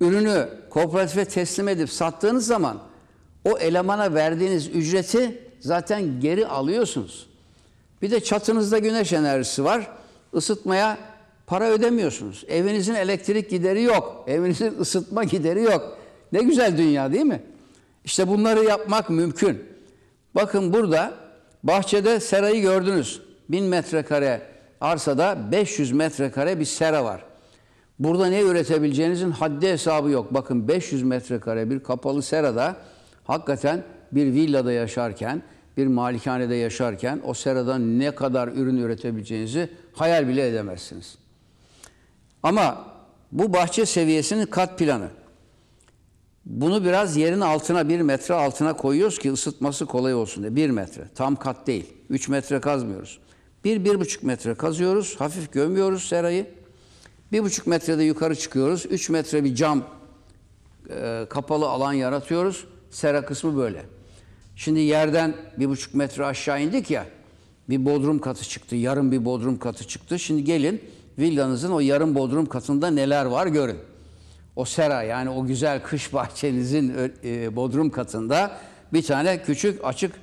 Ürünü kooperatife teslim edip sattığınız zaman o elemana verdiğiniz ücreti zaten geri alıyorsunuz. Bir de çatınızda güneş enerjisi var. Isıtmaya para ödemiyorsunuz. Evinizin elektrik gideri yok. Evinizin ısıtma gideri yok. Ne güzel dünya değil mi? İşte bunları yapmak mümkün. Bakın burada bahçede serayı gördünüz. Bin metrekare arsada 500 metrekare bir sera var. Burada ne üretebileceğinizin haddi hesabı yok. Bakın 500 metrekare bir kapalı serada hakikaten bir villada yaşarken, bir malikanede yaşarken o seradan ne kadar ürün üretebileceğinizi hayal bile edemezsiniz. Ama bu bahçe seviyesinin kat planı. Bunu biraz yerin altına bir metre altına koyuyoruz ki ısıtması kolay olsun diye. Bir metre tam kat değil. Üç metre kazmıyoruz. Bir, bir buçuk metre kazıyoruz. Hafif gömüyoruz serayı. Bir buçuk metrede yukarı çıkıyoruz. Üç metre bir cam e, kapalı alan yaratıyoruz. Sera kısmı böyle. Şimdi yerden bir buçuk metre aşağı indik ya. Bir bodrum katı çıktı. Yarım bir bodrum katı çıktı. Şimdi gelin villanızın o yarım bodrum katında neler var görün. O sera yani o güzel kış bahçenizin e, bodrum katında bir tane küçük açık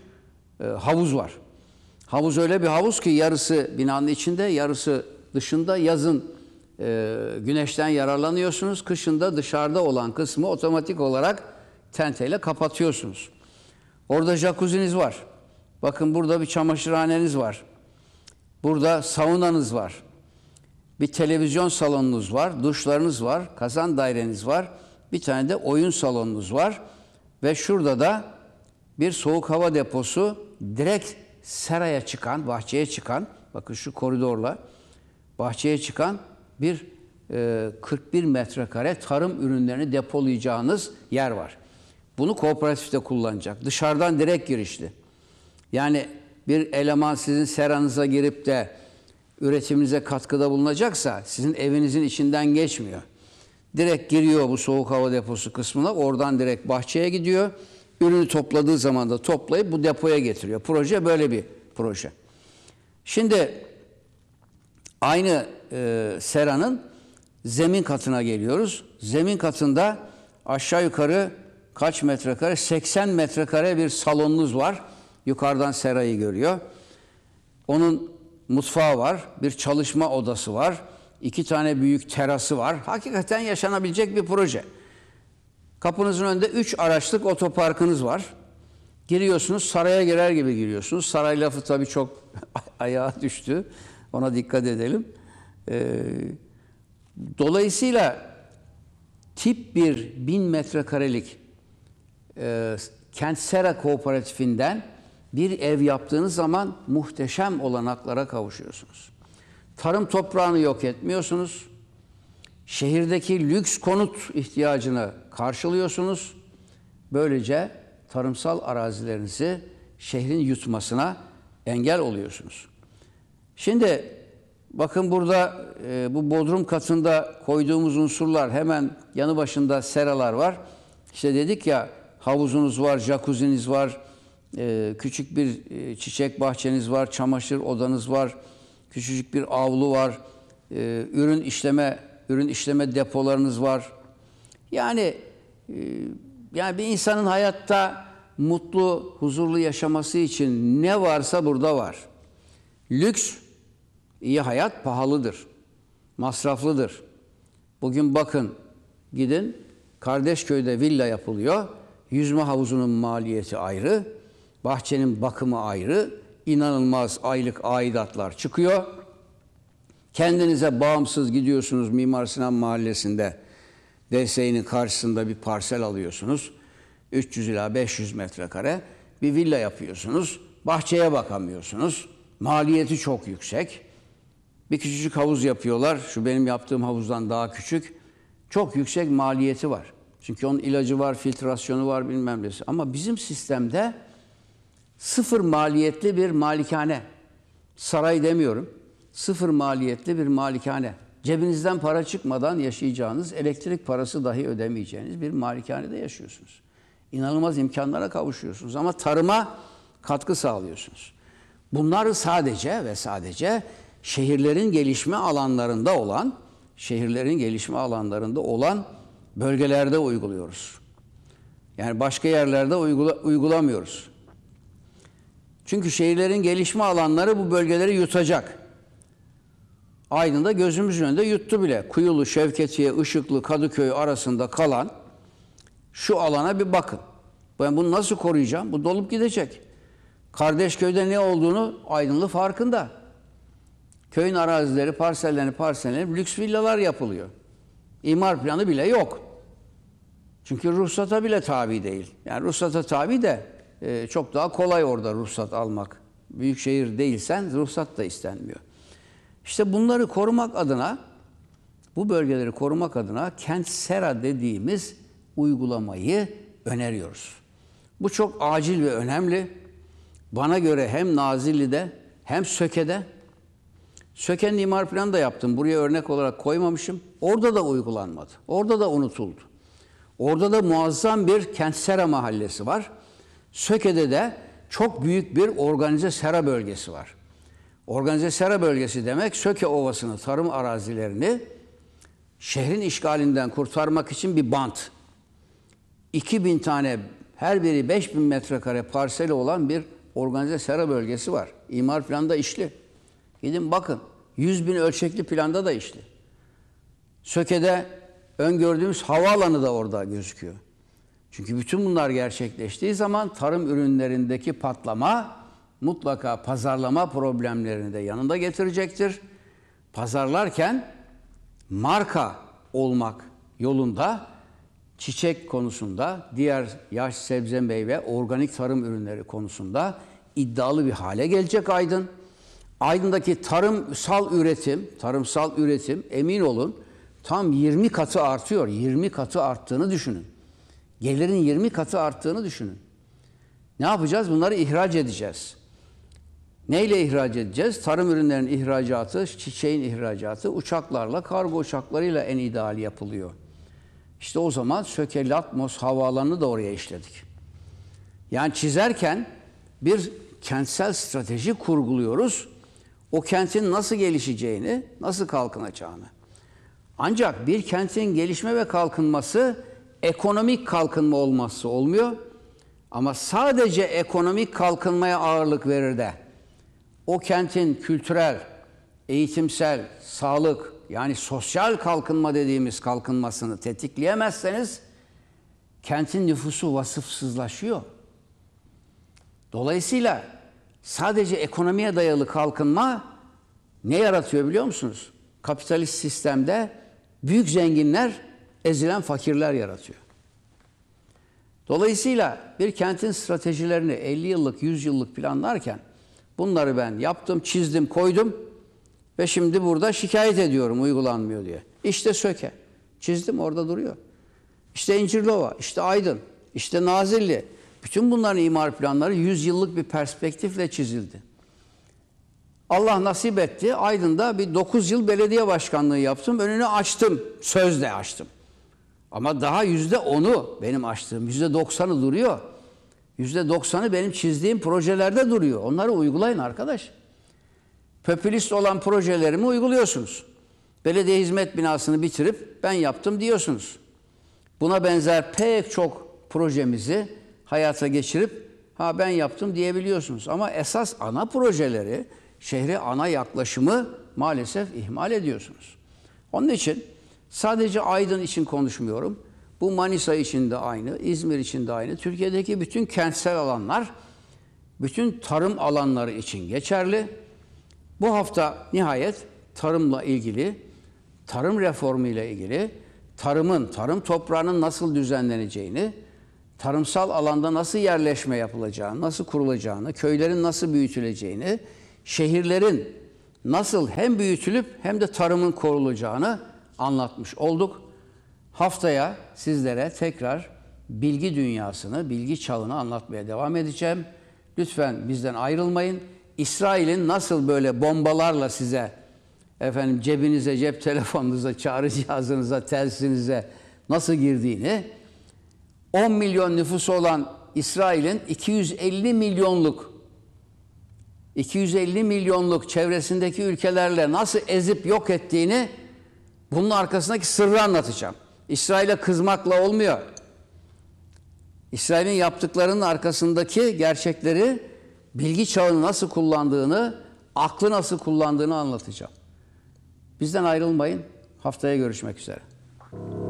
e, havuz var. Havuz öyle bir havuz ki yarısı binanın içinde, yarısı dışında. Yazın e, güneşten yararlanıyorsunuz, kışında dışarıda olan kısmı otomatik olarak tenteyle kapatıyorsunuz. Orada jakuziniz var. Bakın burada bir çamaşırhaneniz var. Burada saunanız var bir televizyon salonunuz var, duşlarınız var, kazan daireniz var, bir tane de oyun salonunuz var ve şurada da bir soğuk hava deposu direkt seraya çıkan, bahçeye çıkan, bakın şu koridorla bahçeye çıkan bir 41 e, metrekare tarım ürünlerini depolayacağınız yer var. Bunu kooperatifte kullanacak. Dışarıdan direkt girişli. Yani bir eleman sizin seranıza girip de üretiminize katkıda bulunacaksa sizin evinizin içinden geçmiyor. Direkt giriyor bu soğuk hava deposu kısmına. Oradan direkt bahçeye gidiyor. Ürünü topladığı zaman da toplayıp bu depoya getiriyor. Proje böyle bir proje. Şimdi aynı e, seranın zemin katına geliyoruz. Zemin katında aşağı yukarı kaç metrekare? 80 metrekare bir salonunuz var. Yukarıdan serayı görüyor. Onun mutfağı var, bir çalışma odası var, iki tane büyük terası var. Hakikaten yaşanabilecek bir proje. Kapınızın önünde üç araçlık otoparkınız var. Giriyorsunuz, saraya girer gibi giriyorsunuz. Saray lafı tabii çok ayağa düştü. Ona dikkat edelim. Ee, dolayısıyla tip bir bin metrekarelik e, Kent Sera Kooperatifinden bir ev yaptığınız zaman muhteşem olanaklara kavuşuyorsunuz. Tarım toprağını yok etmiyorsunuz. Şehirdeki lüks konut ihtiyacını karşılıyorsunuz. Böylece tarımsal arazilerinizi şehrin yutmasına engel oluyorsunuz. Şimdi bakın burada e, bu bodrum katında koyduğumuz unsurlar hemen yanı başında seralar var. İşte dedik ya havuzunuz var, jacuziniz var, ee, küçük bir e, çiçek bahçeniz var, çamaşır odanız var, küçücük bir avlu var, e, ürün işleme ürün işleme depolarınız var. Yani e, yani bir insanın hayatta mutlu, huzurlu yaşaması için ne varsa burada var. Lüks iyi hayat pahalıdır. Masraflıdır. Bugün bakın gidin Kardeşköy'de villa yapılıyor. Yüzme havuzunun maliyeti ayrı. Bahçenin bakımı ayrı. inanılmaz aylık aidatlar çıkıyor. Kendinize bağımsız gidiyorsunuz Mimar Sinan Mahallesi'nde. DSE'nin karşısında bir parsel alıyorsunuz. 300 ila 500 metrekare bir villa yapıyorsunuz. Bahçeye bakamıyorsunuz. Maliyeti çok yüksek. Bir küçücük havuz yapıyorlar. Şu benim yaptığım havuzdan daha küçük. Çok yüksek maliyeti var. Çünkü onun ilacı var, filtrasyonu var bilmem nesi. Ama bizim sistemde sıfır maliyetli bir malikane. Saray demiyorum. Sıfır maliyetli bir malikane. Cebinizden para çıkmadan yaşayacağınız, elektrik parası dahi ödemeyeceğiniz bir malikanede yaşıyorsunuz. İnanılmaz imkanlara kavuşuyorsunuz ama tarıma katkı sağlıyorsunuz. Bunlar sadece ve sadece şehirlerin gelişme alanlarında olan, şehirlerin gelişme alanlarında olan bölgelerde uyguluyoruz. Yani başka yerlerde uygula, uygulamıyoruz. Çünkü şehirlerin gelişme alanları bu bölgeleri yutacak. Aydın'da gözümüzün önünde yuttu bile. Kuyulu, Şevketiye, Işıklı, Kadıköy arasında kalan şu alana bir bakın. Ben bunu nasıl koruyacağım? Bu dolup gidecek. Kardeşköy'de ne olduğunu Aydınlı farkında. Köyün arazileri, parsellerini parsellenip lüks villalar yapılıyor. İmar planı bile yok. Çünkü ruhsata bile tabi değil. Yani ruhsata tabi de ee, çok daha kolay orada ruhsat almak. büyük şehir değilsen ruhsat da istenmiyor. İşte bunları korumak adına, bu bölgeleri korumak adına kent sera dediğimiz uygulamayı öneriyoruz. Bu çok acil ve önemli. Bana göre hem Nazilli'de hem Söke'de, Söke'nin imar planı da yaptım. Buraya örnek olarak koymamışım. Orada da uygulanmadı. Orada da unutuldu. Orada da muazzam bir kent sera mahallesi var. Söke'de de çok büyük bir organize sera bölgesi var. Organize sera bölgesi demek Söke ovasını tarım arazilerini şehrin işgalinden kurtarmak için bir bant. 2000 tane her biri 5000 metrekare parseli olan bir organize sera bölgesi var. İmar planda işli. Gidin bakın. 100 bin ölçekli planda da işli. Söke'de öngördüğümüz havaalanı da orada gözüküyor. Çünkü bütün bunlar gerçekleştiği zaman tarım ürünlerindeki patlama mutlaka pazarlama problemlerini de yanında getirecektir. Pazarlarken marka olmak yolunda çiçek konusunda, diğer yaş, sebze, meyve, organik tarım ürünleri konusunda iddialı bir hale gelecek Aydın. Aydın'daki tarımsal üretim, tarımsal üretim emin olun tam 20 katı artıyor. 20 katı arttığını düşünün. Gelirin 20 katı arttığını düşünün. Ne yapacağız? Bunları ihraç edeceğiz. Neyle ihraç edeceğiz? Tarım ürünlerinin ihracatı, çiçeğin ihracatı uçaklarla, kargo uçaklarıyla en ideal yapılıyor. İşte o zaman Söke Latmos havaalanını da oraya işledik. Yani çizerken bir kentsel strateji kurguluyoruz. O kentin nasıl gelişeceğini, nasıl kalkınacağını. Ancak bir kentin gelişme ve kalkınması ekonomik kalkınma olmazsa olmuyor. Ama sadece ekonomik kalkınmaya ağırlık verir de o kentin kültürel, eğitimsel, sağlık yani sosyal kalkınma dediğimiz kalkınmasını tetikleyemezseniz kentin nüfusu vasıfsızlaşıyor. Dolayısıyla sadece ekonomiye dayalı kalkınma ne yaratıyor biliyor musunuz? Kapitalist sistemde büyük zenginler ezilen fakirler yaratıyor. Dolayısıyla bir kentin stratejilerini 50 yıllık, 100 yıllık planlarken bunları ben yaptım, çizdim, koydum ve şimdi burada şikayet ediyorum uygulanmıyor diye. İşte Söke. Çizdim orada duruyor. İşte İncirlova, işte Aydın, işte Nazilli. Bütün bunların imar planları 100 yıllık bir perspektifle çizildi. Allah nasip etti. Aydın'da bir 9 yıl belediye başkanlığı yaptım. Önünü açtım. Sözle açtım. Ama daha yüzde onu benim açtığım, yüzde doksanı duruyor. Yüzde doksanı benim çizdiğim projelerde duruyor. Onları uygulayın arkadaş. Popülist olan projelerimi uyguluyorsunuz. Belediye hizmet binasını bitirip ben yaptım diyorsunuz. Buna benzer pek çok projemizi hayata geçirip ha ben yaptım diyebiliyorsunuz. Ama esas ana projeleri, şehri ana yaklaşımı maalesef ihmal ediyorsunuz. Onun için Sadece Aydın için konuşmuyorum. Bu Manisa için de aynı, İzmir için de aynı. Türkiye'deki bütün kentsel alanlar, bütün tarım alanları için geçerli. Bu hafta nihayet tarımla ilgili, tarım reformu ile ilgili, tarımın, tarım toprağının nasıl düzenleneceğini, tarımsal alanda nasıl yerleşme yapılacağını, nasıl kurulacağını, köylerin nasıl büyütüleceğini, şehirlerin nasıl hem büyütülüp hem de tarımın korulacağını anlatmış olduk. Haftaya sizlere tekrar bilgi dünyasını, bilgi çağını anlatmaya devam edeceğim. Lütfen bizden ayrılmayın. İsrail'in nasıl böyle bombalarla size efendim cebinize, cep telefonunuza, çağrı cihazınıza, telsinize nasıl girdiğini 10 milyon nüfusu olan İsrail'in 250 milyonluk 250 milyonluk çevresindeki ülkelerle nasıl ezip yok ettiğini bunun arkasındaki sırrı anlatacağım. İsrail'e kızmakla olmuyor. İsrail'in yaptıklarının arkasındaki gerçekleri bilgi çağını nasıl kullandığını, aklı nasıl kullandığını anlatacağım. Bizden ayrılmayın. Haftaya görüşmek üzere.